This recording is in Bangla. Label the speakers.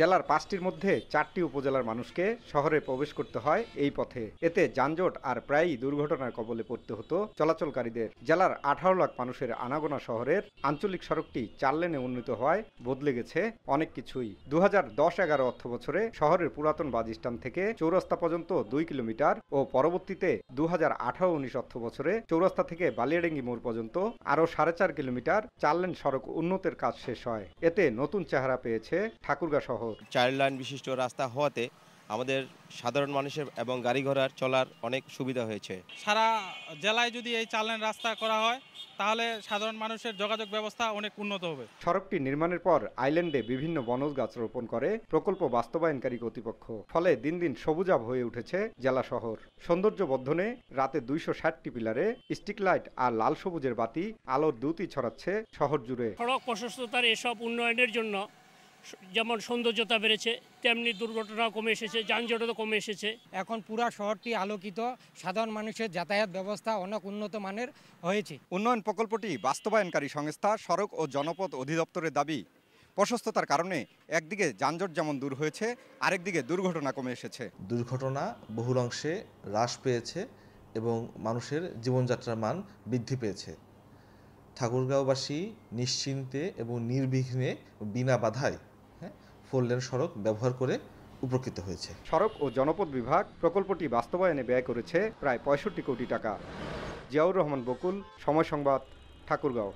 Speaker 1: জেলার পাঁচটির মধ্যে চারটি উপজেলার মানুষকে শহরে প্রবেশ করতে হয় এই পথে এতে যানজট আর প্রায়ই দুর্ঘটনার কবলে পড়তে হতো চলাচলকারীদের জেলার আঠারো লাখ মানুষের আনাগোনা শহরের আঞ্চলিক সড়কটি চার লেনে উন্নীত হওয়ায় বদলে গেছে অনেক কিছুই দু হাজার দশ এগারো অর্থ বছরে শহরের পুরাতন বাজিস্টান থেকে চৌরাস্তা পর্যন্ত দুই কিলোমিটার ও পরবর্তীতে দু হাজার আঠারো উনিশ অর্থ বছরে চৌরাস্তা থেকে বালিয়াডেঙ্গি মোড় পর্যন্ত আরও সাড়ে চার কিলোমিটার চার লেন সড়ক উন্নতের
Speaker 2: কাজ শেষ হয় এতে নতুন চেহারা পেয়েছে ঠাকুরগা শহর শহর চার লাইন বিশিষ্ট রাস্তা হওয়াতে আমাদের সাধারণ মানুষের এবং গাড়ি ঘোড়ার চলার অনেক সুবিধা হয়েছে
Speaker 3: সারা জেলায় যদি এই চার লাইন রাস্তা করা হয় তাহলে সাধারণ মানুষের যোগাযোগ ব্যবস্থা অনেক উন্নত হবে
Speaker 1: সড়কটি নির্মাণের পর আইল্যান্ডে বিভিন্ন বনজ গাছ রোপণ করে প্রকল্প বাস্তবায়নকারী কর্তৃপক্ষ ফলে দিন দিন সবুজাব হয়ে উঠেছে জেলা শহর সৌন্দর্য বর্ধনে রাতে দুইশো ষাটটি পিলারে স্টিক লাইট আর লাল সবুজের বাতি আলোর দ্যুতি ছড়াচ্ছে শহর জুড়ে
Speaker 3: সড়ক প্রশস্ততার
Speaker 1: এসব উন্নয়নের জন্য যেমন সৌন্দর্যতা বেড়েছে তেমনি দুর্ঘটনা কমে এসেছে যানজটও কমে এসেছে এখন পুরা শহরটি আলোকিত সাধারণ মানুষের যাতায়াত ব্যবস্থা অনেক উন্নত মানের হয়েছে উন্নয়ন প্রকল্পটি বাস্তবায়নকারী সংস্থা সড়ক ও জনপথ অধিদপ্তরের দাবি প্রশস্ততার কারণে একদিকে যানজট যেমন দূর হয়েছে আরেকদিকে দুর্ঘটনা
Speaker 3: কমে এসেছে দুর্ঘটনা বহুলাংশে অংশে হ্রাস পেয়েছে এবং মানুষের জীবনযাত্রার মান বৃদ্ধি পেয়েছে ঠাকুরগাঁওবাসী নিশ্চিন্তে এবং নির্বিঘ্নে বিনা বাধায় ফোরলেন সড়ক ব্যবহার করে উপকৃত হয়েছে
Speaker 1: সড়ক ও জনপদ বিভাগ প্রকল্পটি বাস্তবায়নে ব্যয় করেছে প্রায় পঁয়ষট্টি কোটি টাকা জিয়াউর রহমান বকুল সময় সংবাদ ঠাকুরগাঁও